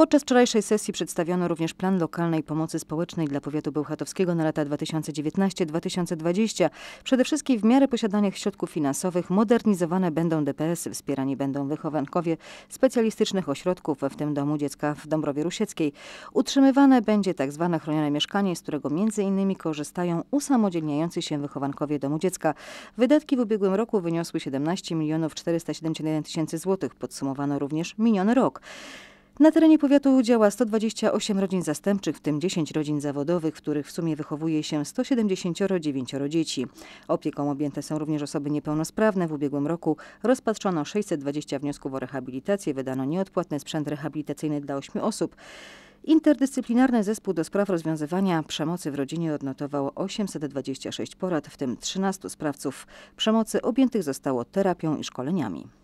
Podczas wczorajszej sesji przedstawiono również plan lokalnej pomocy społecznej dla powiatu bełchatowskiego na lata 2019-2020. Przede wszystkim w miarę posiadanych środków finansowych modernizowane będą DPS-y, wspierani będą wychowankowie specjalistycznych ośrodków, w tym domu dziecka w Dąbrowie Rusieckiej. Utrzymywane będzie tzw. Tak chronione mieszkanie, z którego m.in. korzystają usamodzielniający się wychowankowie domu dziecka. Wydatki w ubiegłym roku wyniosły 17 milionów 471 tysięcy złotych. Podsumowano również miniony rok. Na terenie powiatu działa 128 rodzin zastępczych, w tym 10 rodzin zawodowych, w których w sumie wychowuje się 179 dzieci. Opieką objęte są również osoby niepełnosprawne. W ubiegłym roku rozpatrzono 620 wniosków o rehabilitację, wydano nieodpłatny sprzęt rehabilitacyjny dla 8 osób. Interdyscyplinarny zespół do spraw rozwiązywania przemocy w rodzinie odnotował 826 porad, w tym 13 sprawców przemocy objętych zostało terapią i szkoleniami.